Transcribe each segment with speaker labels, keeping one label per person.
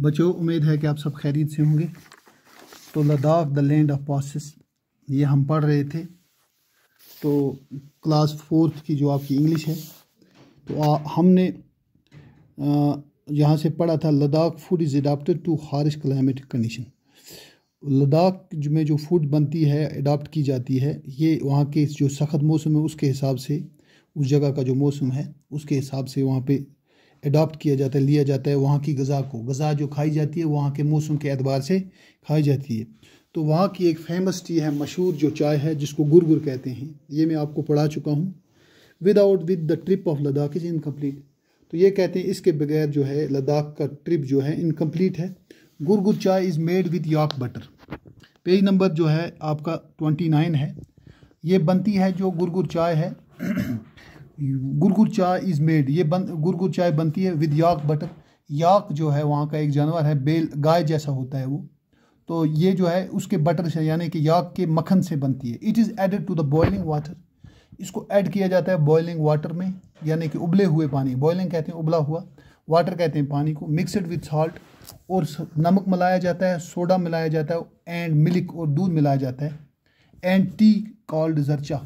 Speaker 1: बच्चों उम्मीद है कि आप सब खैरियत से होंगे तो Ladakh the land of passes ये हम पढ़ रहे थे तो क्लास फोर्थ की जो आपकी इंग्लिश है तो आ, हमने यहाँ से पढ़ा था Ladakh food is adapted to harsh climatic condition Ladakh में जो फूड बनती है अडाप्ट की जाती है ये वहाँ के जो सख्त मौसम है उसके हिसाब से उस जगह का जो मौसम है उसके हिसाब से वहाँ पे अडोप्ट किया जाता है लिया जाता है वहाँ की गज़ा को गज़ा जो खाई जाती है वहाँ के मौसम के एतबार से खाई जाती है तो वहाँ की एक फेमस टी है मशहूर जो चाय है जिसको गुरगुर कहते हैं ये मैं आपको पढ़ा चुका हूँ without with the trip of Ladakh is incomplete तो ये कहते हैं इसके बगैर जो है लद्दाख का ट्रिप जो है इनकम्प्लीट है gurgur chai is made with yak butter page number जो है आपका ट्वेंटी नाइन है ये बनती है जो गुरगुर चाय है गुरगुर चाय इज़ मेड ये बन गुरगुर चाय बनती है विद याक बटर याक जो है वहाँ का एक जानवर है बेल गाय जैसा होता है वो तो ये जो है उसके बटर से यानी कि याक के मक्खन से बनती है it is added to the boiling water इसको ऐड किया जाता है बॉयलिंग वाटर में यानी कि उबले हुए पानी बॉयलिंग कहते हैं उबला हुआ वाटर कहते हैं पानी को मिक्सड विथ सॉल्ट और नमक मिलाया जाता है सोडा मिलाया जाता है एंड मिल्क और दूध मिलाया जाता है एंड टी कॉल्ड जरचा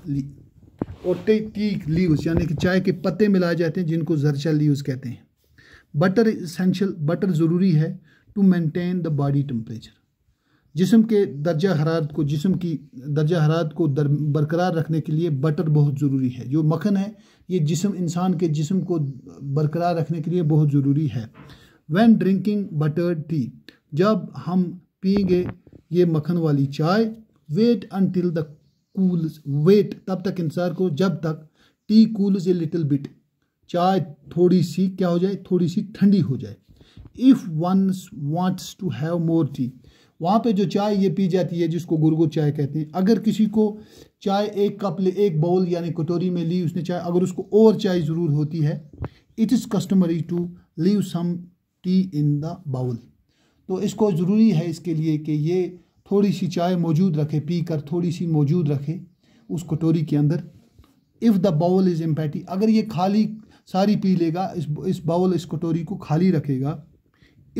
Speaker 1: और टी टी लीव्स यानी कि चाय के पत्ते मिलाए जाते हैं जिनको जरचा लीव्स कहते हैं बटर इसेंशियल बटर ज़रूरी है to maintain the body temperature जिसम के दर्जा हरारत को जिसम की दर्जा हरारत को दर, बरकरार रखने के लिए बटर बहुत ज़रूरी है जो मखन है ये जिसम इंसान के जिसम को बरकरार रखने के लिए बहुत ज़रूरी है वैन ड्रिंकिंग बटर टी जब हम पियेंगे ये मखन वाली चाय wait until the cools wait तब तक इंतज़ार करो जब तक tea cools a little bit चाय थोड़ी सी क्या हो जाए थोड़ी सी ठंडी हो जाए if one wants to have more tea वहाँ पे जो चाय ये पी जाती है जिसको गुरगुर चाय कहते हैं अगर किसी को चाय एक कप ले एक बाउल यानी कटोरी में ली उसने चाय अगर उसको और चाय ज़रूर होती है it is customary to leave some tea in the bowl तो इसको ज़रूरी है इसके लिए कि ये थोड़ी सी चाय मौजूद रखे पी कर थोड़ी सी मौजूद रखे उस कटोरी के अंदर if the bowl is empty अगर ये खाली सारी पी लेगा इस इस बाउल इस कटोरी को खाली रखेगा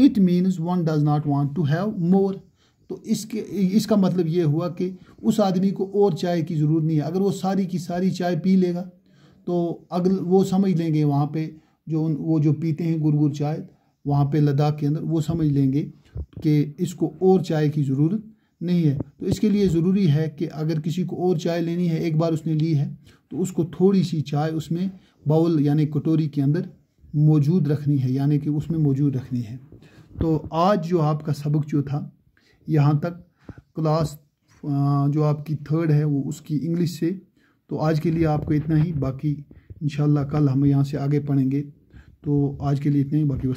Speaker 1: it means one does not want to have more तो इसके इसका मतलब ये हुआ कि उस आदमी को और चाय की ज़रूरत नहीं है अगर वो सारी की सारी चाय पी लेगा तो अगर वो समझ लेंगे वहाँ पे जो उन वो जो पीते हैं गुरगुर चाय वहाँ पे लद्दाख के अंदर वो समझ लेंगे कि इसको और चाय की ज़रूरत नहीं है तो इसके लिए ज़रूरी है कि अगर किसी को और चाय लेनी है एक बार उसने ली है तो उसको थोड़ी सी चाय उसमें बाउल यानी कटोरी के अंदर मौजूद रखनी है यानी कि उसमें मौजूद रखनी है तो आज जो आपका सबक जो था यहाँ तक क्लास जो आपकी थर्ड है वो उसकी इंग्लिश से तो आज के लिए आपको इतना ही बाकी इन कल हम यहाँ से आगे पढ़ेंगे तो आज के लिए इतना ही बाकी